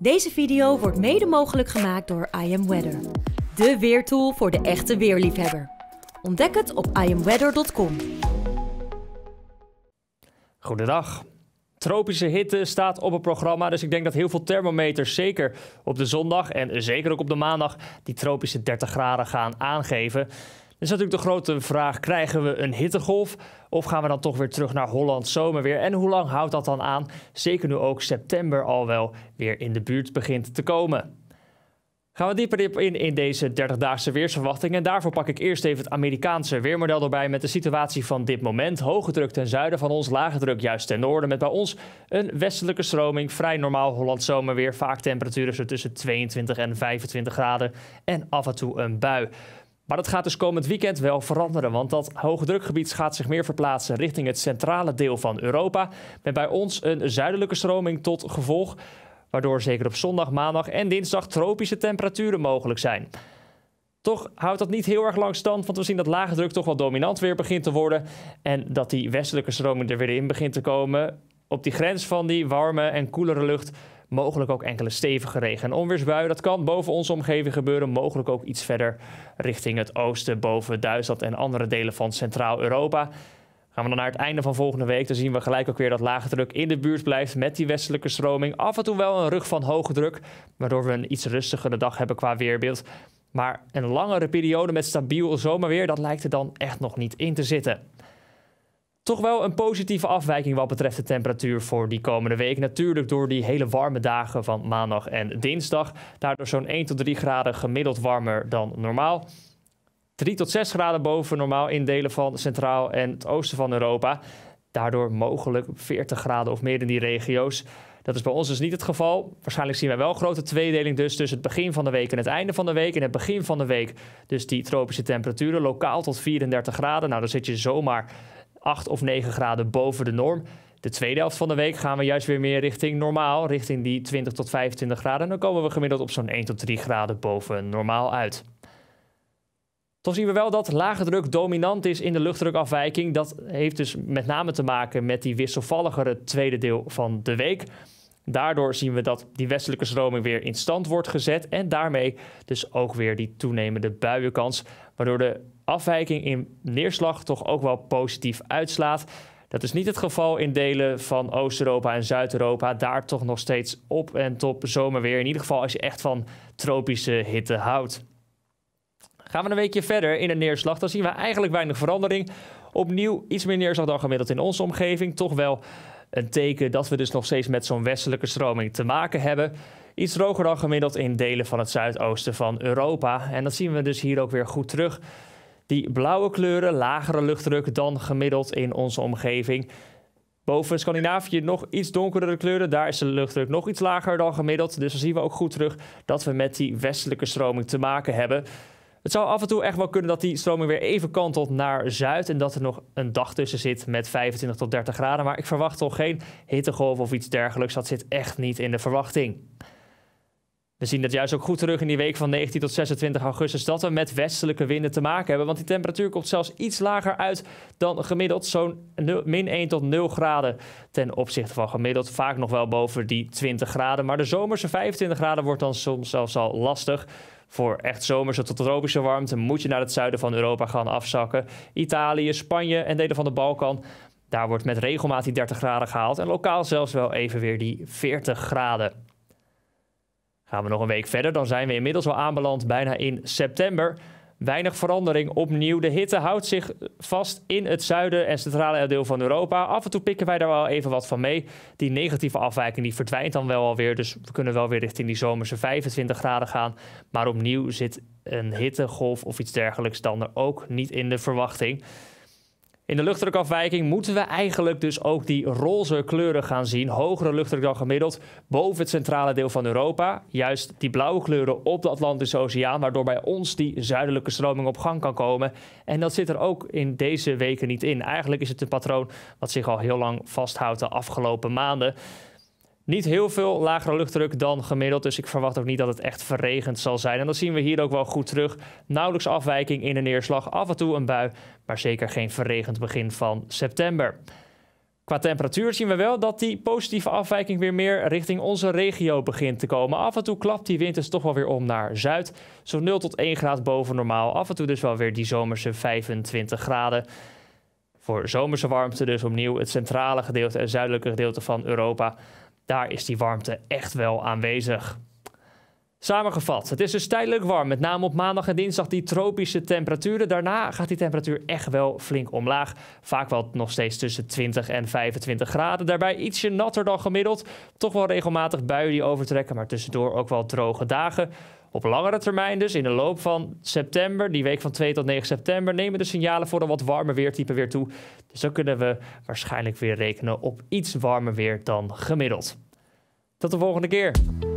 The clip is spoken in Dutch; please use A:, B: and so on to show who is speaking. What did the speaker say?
A: Deze video wordt mede mogelijk gemaakt door I Am Weather, de weertool voor de echte weerliefhebber. Ontdek het op iamweather.com. Goedendag. Tropische hitte staat op het programma, dus ik denk dat heel veel thermometers, zeker op de zondag en zeker ook op de maandag, die tropische 30 graden gaan aangeven. Dus natuurlijk de grote vraag: krijgen we een hittegolf? Of gaan we dan toch weer terug naar Holland zomerweer? En hoe lang houdt dat dan aan? Zeker nu ook september al wel weer in de buurt begint te komen. Gaan we dieper in in deze 30-daagse weersverwachting. En daarvoor pak ik eerst even het Amerikaanse weermodel erbij met de situatie van dit moment. Hoge druk ten zuiden van ons, lage druk juist ten noorden. Met bij ons een westelijke stroming, vrij normaal Holland zomerweer. Vaak temperaturen zo tussen 22 en 25 graden en af en toe een bui. Maar dat gaat dus komend weekend wel veranderen, want dat hoge drukgebied gaat zich meer verplaatsen richting het centrale deel van Europa. Met bij ons een zuidelijke stroming tot gevolg, waardoor zeker op zondag, maandag en dinsdag tropische temperaturen mogelijk zijn. Toch houdt dat niet heel erg lang stand, want we zien dat lage druk toch wel dominant weer begint te worden. En dat die westelijke stroming er weer in begint te komen, op die grens van die warme en koelere lucht mogelijk ook enkele stevige regen- en onweersbuien. Dat kan boven onze omgeving gebeuren, mogelijk ook iets verder richting het oosten, boven Duitsland en andere delen van Centraal-Europa. Gaan we dan naar het einde van volgende week, dan zien we gelijk ook weer dat lage druk in de buurt blijft met die westelijke stroming. Af en toe wel een rug van hoge druk, waardoor we een iets rustigere dag hebben qua weerbeeld. Maar een langere periode met stabiel zomerweer, dat lijkt er dan echt nog niet in te zitten toch wel een positieve afwijking wat betreft de temperatuur voor die komende week. Natuurlijk door die hele warme dagen van maandag en dinsdag. Daardoor zo'n 1 tot 3 graden gemiddeld warmer dan normaal. 3 tot 6 graden boven normaal in delen van Centraal en het oosten van Europa. Daardoor mogelijk 40 graden of meer in die regio's. Dat is bij ons dus niet het geval. Waarschijnlijk zien wij wel een grote tweedeling dus tussen het begin van de week en het einde van de week. In het begin van de week dus die tropische temperaturen, lokaal tot 34 graden. Nou, dan zit je zomaar 8 of 9 graden boven de norm. De tweede helft van de week gaan we juist weer meer richting normaal, richting die 20 tot 25 graden. En dan komen we gemiddeld op zo'n 1 tot 3 graden boven normaal uit. Toch zien we wel dat lage druk dominant is in de luchtdrukafwijking. Dat heeft dus met name te maken met die wisselvalligere tweede deel van de week. Daardoor zien we dat die westelijke stroming weer in stand wordt gezet en daarmee dus ook weer die toenemende buienkans, waardoor de afwijking in neerslag toch ook wel positief uitslaat. Dat is niet het geval in delen van Oost-Europa en Zuid-Europa. Daar toch nog steeds op en top zomerweer. In ieder geval als je echt van tropische hitte houdt. Gaan we een weekje verder in de neerslag, dan zien we eigenlijk weinig verandering. Opnieuw iets meer neerslag dan gemiddeld in onze omgeving. Toch wel een teken dat we dus nog steeds met zo'n westelijke stroming te maken hebben. Iets droger dan gemiddeld in delen van het zuidoosten van Europa. En dat zien we dus hier ook weer goed terug. Die blauwe kleuren, lagere luchtdruk dan gemiddeld in onze omgeving. Boven Scandinavië nog iets donkerdere kleuren. Daar is de luchtdruk nog iets lager dan gemiddeld. Dus dan zien we ook goed terug dat we met die westelijke stroming te maken hebben. Het zou af en toe echt wel kunnen dat die stroming weer even kantelt naar zuid. En dat er nog een dag tussen zit met 25 tot 30 graden. Maar ik verwacht toch geen hittegolf of iets dergelijks. Dat zit echt niet in de verwachting. We zien dat juist ook goed terug in die week van 19 tot 26 augustus dat we met westelijke winden te maken hebben. Want die temperatuur komt zelfs iets lager uit dan gemiddeld, zo'n min 1 tot 0 graden ten opzichte van gemiddeld. Vaak nog wel boven die 20 graden, maar de zomerse 25 graden wordt dan soms zelfs al lastig. Voor echt zomerse tot tropische warmte moet je naar het zuiden van Europa gaan afzakken. Italië, Spanje en delen van de Balkan. Daar wordt met regelmaat die 30 graden gehaald en lokaal zelfs wel even weer die 40 graden. Gaan we nog een week verder, dan zijn we inmiddels al aanbeland bijna in september. Weinig verandering opnieuw. De hitte houdt zich vast in het zuiden en centrale deel van Europa. Af en toe pikken wij daar wel even wat van mee. Die negatieve afwijking die verdwijnt dan wel alweer. Dus we kunnen wel weer richting die zomerse 25 graden gaan. Maar opnieuw zit een hittegolf of iets dergelijks dan er ook niet in de verwachting. In de luchtdrukafwijking moeten we eigenlijk dus ook die roze kleuren gaan zien. Hogere luchtdruk dan gemiddeld boven het centrale deel van Europa. Juist die blauwe kleuren op de Atlantische Oceaan, waardoor bij ons die zuidelijke stroming op gang kan komen. En dat zit er ook in deze weken niet in. Eigenlijk is het een patroon wat zich al heel lang vasthoudt de afgelopen maanden. Niet heel veel lagere luchtdruk dan gemiddeld, dus ik verwacht ook niet dat het echt verregend zal zijn. En dat zien we hier ook wel goed terug. Nauwelijks afwijking in de neerslag, af en toe een bui, maar zeker geen verregend begin van september. Qua temperatuur zien we wel dat die positieve afwijking weer meer richting onze regio begint te komen. Af en toe klapt die wind dus toch wel weer om naar zuid. Zo'n 0 tot 1 graad boven normaal. Af en toe dus wel weer die zomerse 25 graden. Voor zomerse warmte dus opnieuw het centrale gedeelte en zuidelijke gedeelte van Europa daar is die warmte echt wel aanwezig. Samengevat, het is dus tijdelijk warm, met name op maandag en dinsdag die tropische temperaturen. Daarna gaat die temperatuur echt wel flink omlaag. Vaak wel nog steeds tussen 20 en 25 graden. Daarbij ietsje natter dan gemiddeld. Toch wel regelmatig buien die overtrekken, maar tussendoor ook wel droge dagen. Op langere termijn dus, in de loop van september, die week van 2 tot 9 september, nemen de signalen voor een wat warmer weertype weer toe. Dus dan kunnen we waarschijnlijk weer rekenen op iets warmer weer dan gemiddeld. Tot de volgende keer.